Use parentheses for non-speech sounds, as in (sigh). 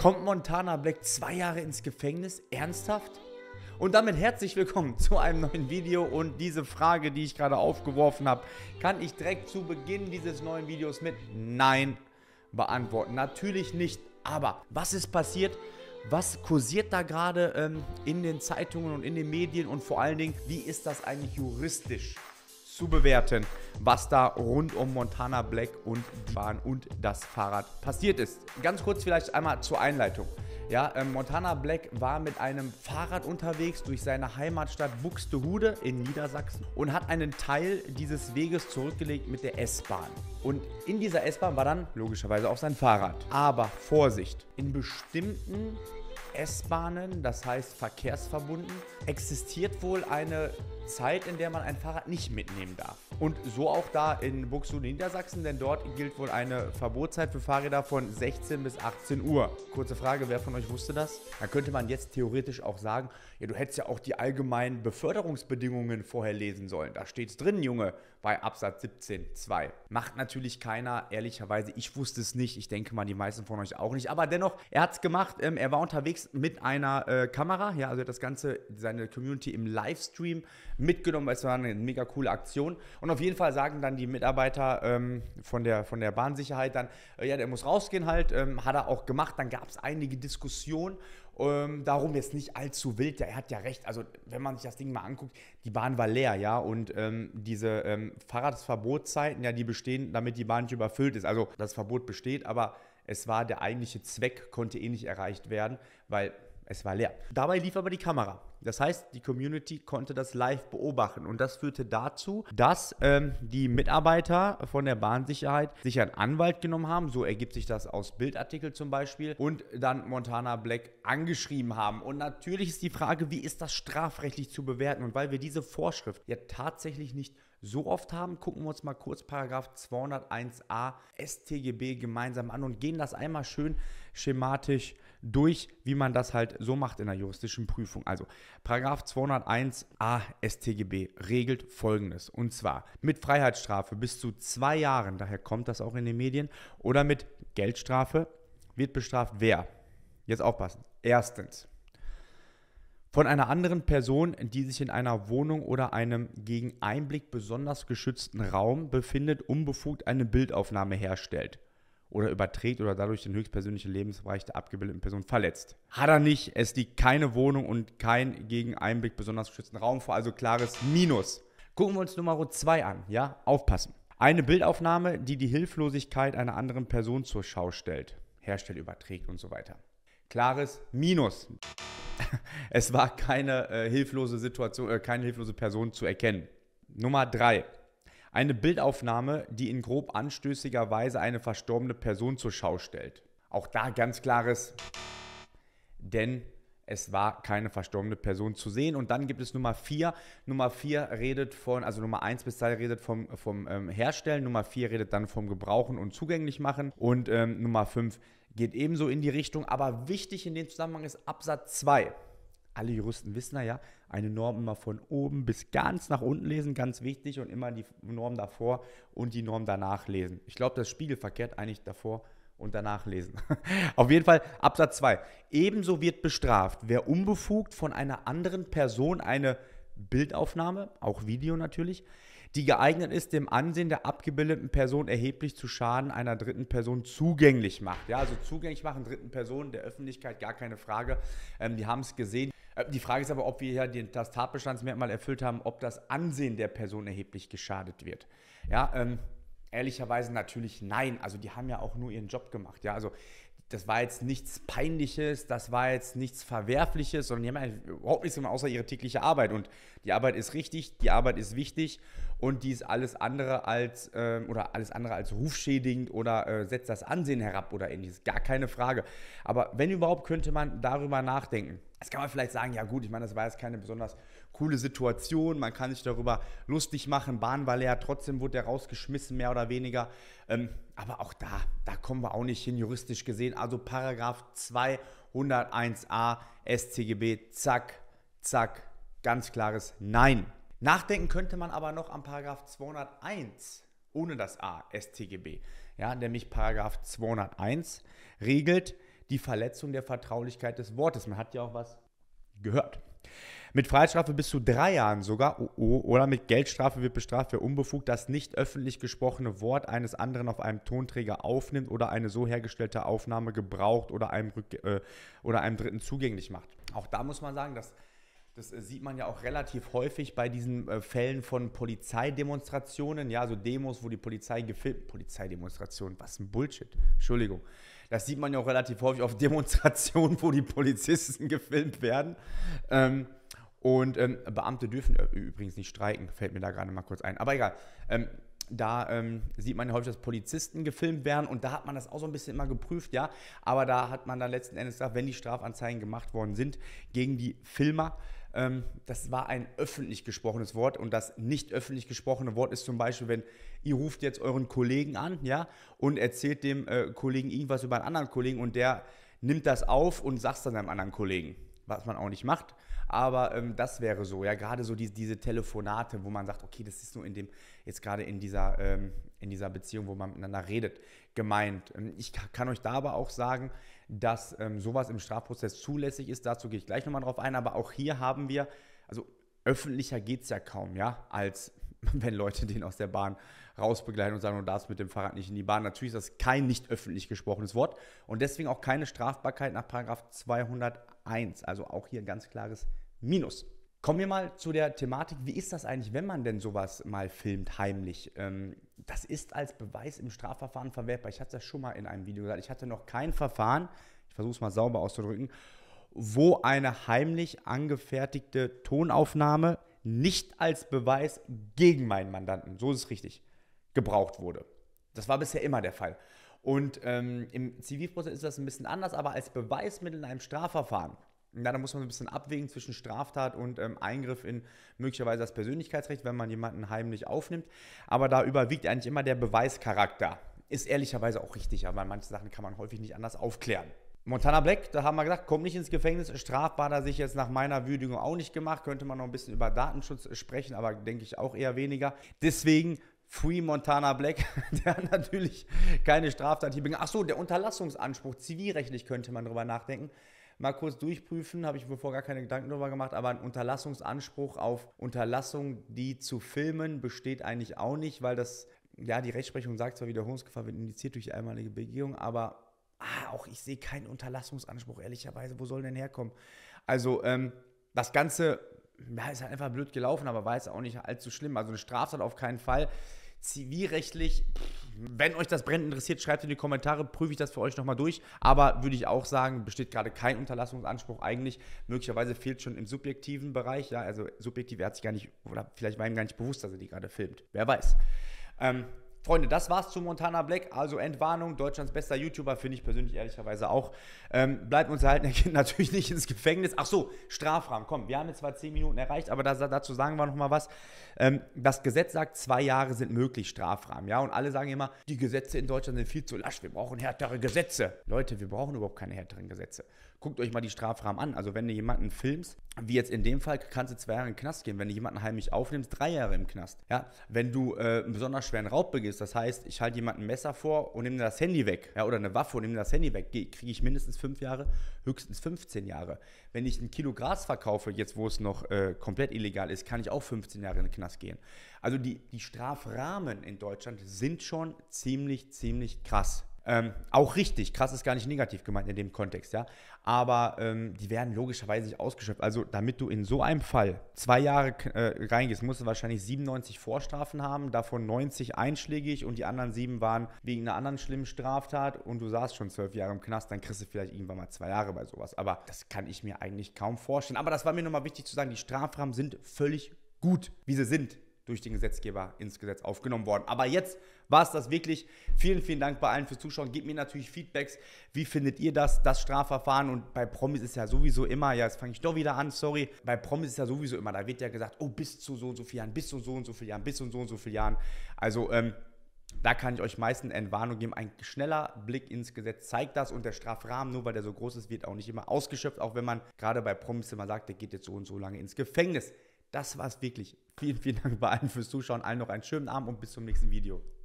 kommt Montana Black zwei Jahre ins Gefängnis? Ernsthaft? Und damit herzlich willkommen zu einem neuen Video und diese Frage, die ich gerade aufgeworfen habe, kann ich direkt zu Beginn dieses neuen Videos mit Nein beantworten. Natürlich nicht, aber was ist passiert? Was kursiert da gerade ähm, in den Zeitungen und in den Medien und vor allen Dingen, wie ist das eigentlich juristisch? zu bewerten, was da rund um Montana Black und die Bahn und das Fahrrad passiert ist. Ganz kurz vielleicht einmal zur Einleitung. Ja, ähm, Montana Black war mit einem Fahrrad unterwegs durch seine Heimatstadt Buxtehude in Niedersachsen und hat einen Teil dieses Weges zurückgelegt mit der S-Bahn. Und in dieser S-Bahn war dann logischerweise auch sein Fahrrad. Aber Vorsicht, in bestimmten S-Bahnen, das heißt verkehrsverbunden, existiert wohl eine Zeit, in der man ein Fahrrad nicht mitnehmen darf. Und so auch da in Buxtehude Niedersachsen, denn dort gilt wohl eine Verbotszeit für Fahrräder von 16 bis 18 Uhr. Kurze Frage, wer von euch wusste das? Da könnte man jetzt theoretisch auch sagen, ja, du hättest ja auch die allgemeinen Beförderungsbedingungen vorher lesen sollen. Da steht's drin, Junge bei Absatz 17.2. Macht natürlich keiner, ehrlicherweise. Ich wusste es nicht. Ich denke mal, die meisten von euch auch nicht. Aber dennoch, er hat es gemacht. Ähm, er war unterwegs mit einer äh, Kamera. Ja, also das Ganze, seine Community im Livestream mitgenommen, es war eine mega coole Aktion. Und auf jeden Fall sagen dann die Mitarbeiter ähm, von, der, von der Bahnsicherheit dann, äh, ja, der muss rausgehen halt. Ähm, hat er auch gemacht. Dann gab es einige Diskussionen. Ähm, darum jetzt nicht allzu wild, er hat ja recht. Also, wenn man sich das Ding mal anguckt, die Bahn war leer, ja. Und ähm, diese ähm, Fahrradverbotszeiten, ja, die bestehen, damit die Bahn nicht überfüllt ist. Also, das Verbot besteht, aber es war der eigentliche Zweck, konnte eh nicht erreicht werden, weil es war leer. Dabei lief aber die Kamera. Das heißt, die Community konnte das live beobachten und das führte dazu, dass ähm, die Mitarbeiter von der Bahnsicherheit sich einen Anwalt genommen haben, so ergibt sich das aus Bildartikel zum Beispiel, und dann Montana Black angeschrieben haben. Und natürlich ist die Frage, wie ist das strafrechtlich zu bewerten? Und weil wir diese Vorschrift ja tatsächlich nicht so oft haben, gucken wir uns mal kurz Paragraph 201a StGB gemeinsam an und gehen das einmal schön schematisch durch, wie man das halt so macht in der juristischen Prüfung. Also Paragraph 201a StGB regelt folgendes und zwar mit Freiheitsstrafe bis zu zwei Jahren, daher kommt das auch in den Medien, oder mit Geldstrafe wird bestraft wer? Jetzt aufpassen. Erstens von einer anderen Person, die sich in einer Wohnung oder einem gegen Einblick besonders geschützten Raum befindet, unbefugt eine Bildaufnahme herstellt oder überträgt oder dadurch den höchstpersönlichen Lebensbereich der abgebildeten Person verletzt. Hat er nicht, es liegt keine Wohnung und kein gegen Einblick besonders geschützten Raum vor, also klares Minus. Gucken wir uns Nummer 2 an, ja? Aufpassen. Eine Bildaufnahme, die die Hilflosigkeit einer anderen Person zur Schau stellt, herstellt, überträgt und so weiter klares Minus. (laughs) Es war keine äh, hilflose Situation, äh, keine hilflose Person zu erkennen. Nummer 3. Eine Bildaufnahme, die in grob anstößiger Weise eine verstorbene Person zur Schau stellt. Auch da ganz klares, denn es war keine verstorbene Person zu sehen. Und dann gibt es Nummer 4. Nummer 4 redet von, also Nummer 1 bis 2 redet vom, vom ähm, Herstellen, Nummer 4 redet dann vom Gebrauchen und zugänglich machen und ähm, Nummer 5 geht ebenso in die Richtung. Aber wichtig in dem Zusammenhang ist Absatz 2. Alle Juristen wissen ja, ja, eine Norm immer von oben bis ganz nach unten lesen, ganz wichtig, und immer die Norm davor und die Norm danach lesen. Ich glaube, das ist spiegelverkehrt eigentlich davor und danach lesen. (laughs) Auf jeden Fall Absatz 2. Ebenso wird bestraft, wer unbefugt von einer anderen Person eine Bildaufnahme, auch Video natürlich, die geeignet ist, dem Ansehen der abgebildeten Person erheblich zu Schaden einer dritten Person zugänglich macht. Ja, also zugänglich machen dritten Personen der Öffentlichkeit, gar keine Frage. Ähm, die haben es gesehen. Äh, die Frage ist aber, ob wir ja das Tatbestandsmerkmal erfüllt haben, ob das Ansehen der Person erheblich geschadet wird. Ja, ähm, Ehrlicherweise natürlich nein. Also die haben ja auch nur ihren Job gemacht. Ja, also das war jetzt nichts Peinliches, das war jetzt nichts Verwerfliches, sondern die haben ja überhaupt nichts gemacht, außer ihre tägliche Arbeit. Und die Arbeit ist richtig, die Arbeit ist wichtig und die ist alles andere als äh, oder alles andere als rufschädigend oder äh, setzt das Ansehen herab oder ähnliches. Gar keine Frage. Aber wenn überhaupt, könnte man darüber nachdenken. Das kann man vielleicht sagen, ja gut, ich meine, das war jetzt keine besonders coole Situation, man kann sich darüber lustig machen, Bahn war leer, trotzdem wurde er rausgeschmissen, mehr oder weniger. Ähm, aber auch da, da kommen wir auch nicht hin, juristisch gesehen. Also Paragraph 201a StGB, zack, zack, ganz klares Nein. Nachdenken könnte man aber noch am Paragraph 201 ohne das A StGB, ja, nämlich Paragraph 201 regelt, die Verletzung der Vertraulichkeit des Wortes. Man hat ja auch was gehört. Mit Freiheitsstrafe bis zu drei Jahren sogar oh, oh, oder mit Geldstrafe wird bestraft, wer unbefugt das nicht öffentlich gesprochene Wort eines anderen auf einem Tonträger aufnimmt oder eine so hergestellte Aufnahme gebraucht oder einem, äh, oder einem Dritten zugänglich macht. Auch da muss man sagen, dass das äh, sieht man ja auch relativ häufig bei diesen äh, Fällen von Polizeidemonstrationen, ja, so Demos, wo die Polizei gefilmt. Polizeidemonstrationen, was ein Bullshit. Entschuldigung. Das sieht man ja auch relativ häufig auf (laughs) Demonstrationen, wo die Polizisten gefilmt werden. Ähm, und ähm, Beamte dürfen äh, übrigens nicht streiken, fällt mir da gerade mal kurz ein. Aber egal. Ähm, da ähm, sieht man ja häufig, dass Polizisten gefilmt werden und da hat man das auch so ein bisschen immer geprüft, ja. Aber da hat man dann letzten Endes gesagt, wenn die Strafanzeigen gemacht worden sind gegen die Filmer, ähm, das war ein öffentlich gesprochenes Wort und das nicht öffentlich gesprochene Wort ist zum Beispiel, wenn ihr ruft jetzt euren Kollegen an, ja, und erzählt dem äh, Kollegen irgendwas über einen anderen Kollegen und der nimmt das auf und sagt es dann einem anderen Kollegen, was man auch nicht macht. Aber ähm, das wäre so, ja, gerade so die, diese Telefonate, wo man sagt, okay, das ist nur in dem, jetzt gerade in dieser, ähm, in dieser Beziehung, wo man miteinander redet, gemeint. Ähm, ich kann euch da aber auch sagen, dass ähm, sowas im Strafprozess zulässig ist. Dazu gehe ich gleich nochmal drauf ein. Aber auch hier haben wir, also öffentlicher geht es ja kaum, ja, als (laughs) wenn Leute den aus der Bahn rausbegleiten und sagen, du darfst mit dem Fahrrad nicht in die Bahn. Natürlich ist das kein nicht öffentlich gesprochenes Wort und deswegen auch keine Strafbarkeit nach 201. Also auch hier ein ganz klares Minus. Kommen wir mal zu der Thematik, wie ist das eigentlich, wenn man denn sowas mal filmt, heimlich? Ähm, das ist als Beweis im Strafverfahren verwertbar. Ich hatte das schon mal in einem Video gesagt. Ich hatte noch kein Verfahren, ich versuche es mal sauber auszudrücken, wo eine heimlich angefertigte Tonaufnahme nicht als Beweis gegen meinen Mandanten, so ist es richtig, gebraucht wurde. Das war bisher immer der Fall. Und ähm, im Zivilprozess ist das ein bisschen anders, aber als Beweismittel in einem Strafverfahren. Na, da muss man ein bisschen abwägen zwischen Straftat und ähm, Eingriff in möglicherweise das Persönlichkeitsrecht, wenn man jemanden heimlich aufnimmt. Aber da überwiegt eigentlich immer der Beweischarakter. Ist ehrlicherweise auch richtig, aber manche Sachen kann man häufig nicht anders aufklären. Montana Black, da haben wir gesagt, kommt nicht ins Gefängnis. Strafbar hat er sich jetzt nach meiner Würdigung auch nicht gemacht. Könnte man noch ein bisschen über Datenschutz sprechen, aber denke ich auch eher weniger. Deswegen Free Montana Black, (laughs) der hat natürlich keine Straftat hier begangen. Achso, der Unterlassungsanspruch, zivilrechtlich könnte man drüber nachdenken. Mal kurz durchprüfen, habe ich mir vorher gar keine Gedanken drüber gemacht, aber ein Unterlassungsanspruch auf Unterlassung, die zu filmen, besteht eigentlich auch nicht, weil das, ja, die Rechtsprechung sagt zwar, Wiederholungsgefahr wird indiziert durch die einmalige Begehung, aber ah, auch ich sehe keinen Unterlassungsanspruch, ehrlicherweise. Wo soll denn herkommen? Also, ähm, das Ganze ja, ist halt einfach blöd gelaufen, aber war jetzt auch nicht allzu schlimm. Also, eine Straftat auf keinen Fall. Zivilrechtlich, pff, wenn euch das brennend interessiert, schreibt in die Kommentare, prüfe ich das für euch nochmal durch. Aber würde ich auch sagen, besteht gerade kein Unterlassungsanspruch eigentlich. Möglicherweise fehlt schon im subjektiven Bereich. Ja, also subjektiv, er hat sich gar nicht, oder vielleicht war ihm gar nicht bewusst, dass er die gerade filmt. Wer weiß. Ähm, Freunde, das war's zu Montana Black. Also Entwarnung, Deutschlands bester YouTuber, finde ich persönlich ehrlicherweise auch. Ähm, bleibt uns erhalten, (laughs) er geht natürlich nicht ins Gefängnis. Ach so, Strafrahmen. Komm, wir haben jetzt zwar 10 Minuten erreicht, aber das, dazu sagen wir nochmal was. Ähm, das Gesetz sagt, zwei Jahre sind möglich Strafrahmen. Ja, und alle sagen immer, die Gesetze in Deutschland sind viel zu lasch. Wir brauchen härtere Gesetze. Leute, wir brauchen überhaupt keine härteren Gesetze guckt euch mal die Strafrahmen an. Also wenn du jemanden filmst, wie jetzt in dem Fall, kannst du zwei Jahre in den Knast gehen. Wenn du jemanden heimlich aufnimmst, drei Jahre im Knast. Ja, wenn du äh, einen besonders schweren Raub begehst, das heißt, ich halte jemanden ein Messer vor und nehme das Handy weg, ja, oder eine Waffe und nehme das Handy weg, kriege ich mindestens fünf Jahre, höchstens 15 Jahre. Wenn ich ein Kilo Gras verkaufe, jetzt wo es noch äh, komplett illegal ist, kann ich auch 15 Jahre in den Knast gehen. Also die, die Strafrahmen in Deutschland sind schon ziemlich, ziemlich krass. Ähm, auch richtig, krass ist gar nicht negativ gemeint in dem Kontext, ja. Aber ähm, die werden logischerweise nicht ausgeschöpft. Also, damit du in so einem Fall zwei Jahre äh, reingehst, musst du wahrscheinlich 97 Vorstrafen haben, davon 90 einschlägig und die anderen sieben waren wegen einer anderen schlimmen Straftat und du saßt schon zwölf Jahre im Knast, dann kriegst du vielleicht irgendwann mal zwei Jahre bei sowas. Aber das kann ich mir eigentlich kaum vorstellen. Aber das war mir nochmal wichtig zu sagen, die Strafrahmen sind völlig gut, wie sie sind durch den Gesetzgeber ins Gesetz aufgenommen worden. Aber jetzt war es das wirklich. Vielen, vielen Dank bei allen fürs Zuschauen. Gebt mir natürlich Feedbacks. Wie findet ihr das, das Strafverfahren? Und bei Promis ist ja sowieso immer, ja, jetzt fange ich doch wieder an, sorry. Bei Promis ist ja sowieso immer, da wird ja gesagt, oh, bis zu so und so vielen Jahren, bis zu so und so vielen Jahren, bis zu so und so vielen Jahren. Also, ähm, da kann ich euch meistens Entwarnung geben. Ein schneller Blick ins Gesetz zeigt das und der Strafrahmen, nur weil der so groß ist, wird auch nicht immer ausgeschöpft, auch wenn man gerade bei Promis immer sagt, der geht jetzt so und so lange ins Gefängnis. Das war es wirklich. Vielen, vielen Dank bei allen fürs Zuschauen. Allen noch einen schönen Abend und bis zum nächsten Video.